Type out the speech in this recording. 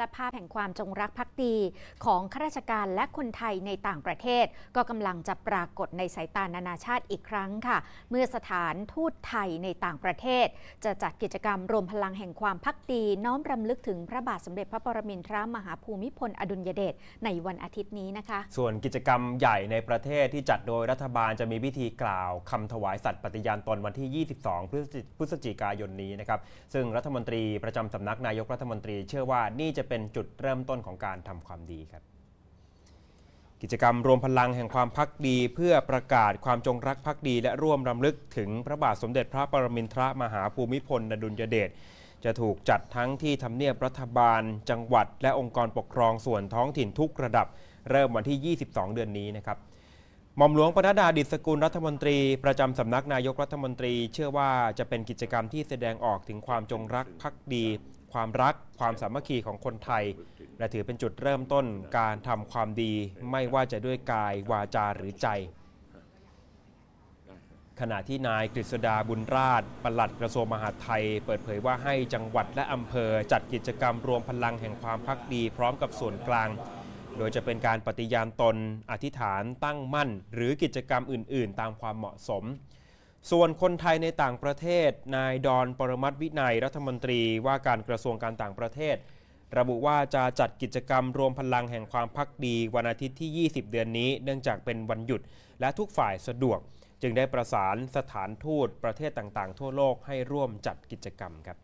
ลภาพแห่งความจงรักภักดีของข้าราชการและคนไทยในต่างประเทศ ก็กำลังจะปรากฏในสายตานานาชาติอีกครั้งค่ะ เมื่อสถานทูตไทยในต่างประเทศ จะจัดกิจกรรมรวมพลังแห่งความภักดีน้อมรำลึกถึงพระบาทสมเด็จพระปรมินทรมหาภูมิพล อดุลยเดชในวันอาทิตย์นี้นะคะ ส่วนกิจกรรมใหญ่ในประเทศที่จัดโดยรัฐบาลจะมีพิธีกล่าวคำถวายสัตย์ปฏิญาณตนวันที่ 22 พฤศจิกายนนี้นะครับซึ่งรัฐมนตรีประจำสำนักนายกรัฐมนตรีเชื่อว่านี่จะเป็นจุดเริ่มต้นของการทำความดีครับ กิจกรรมรวมพลังแห่งความพักดี เพื่อประกาศความจงรักภักดี และร่วมรำลึกถึง พระบาทสมเด็จพระปรมินทรมหาภูมิพลอดุลยเดชจะถูกจัดทั้งที่ทำเนียบรัฐบาล จังหวัดและองค์กรปกครองส่วนท้องถิ่นทุกระดับเริ่มวันที่ 22 เดือนนี้นะครับหม่อมหลวงปนัดดาดิศกุลรัฐมนตรีประจำสำนักนายกรัฐมนตรีเชื่อว่าจะเป็นกิจกรรมที่แสดงออกถึงความจงรักภักดีความรักความสามัคคีของคนไทย และถือเป็นจุดเริ่มต้นการทำความดีไม่ว่าจะด้วยกายวาจาหรือใจ ขณะที่นายกฤษดาบุญราชปลัดกระทรวงมหาดไทย เปิดเผยว่าให้จังหวัดและอำเภอจัดกิจกรรมรวมพลังแห่งความพักดีพร้อมกับส่วนกลาง โดยจะเป็นการปฏิญาณตน อธิษฐานตั้งมั่น หรือกิจกรรมอื่นๆ ตามความเหมาะสมส่วนคนไทยในต่างประเทศ นายดอนปรมัตวินัยรัฐมนตรีว่าการกระทรวงการต่างประเทศ ระบุว่าจะจัดกิจกรรมรวมพลังแห่งความพักดีวันอาทิตย์ที่ 20 เดือนนี้ เนื่องจากเป็นวันหยุดและทุกฝ่ายสะดวก จึงได้ประสานสถานทูต ประเทศต่างๆ ทั่วโลกให้ร่วมจัดกิจกรรมครับ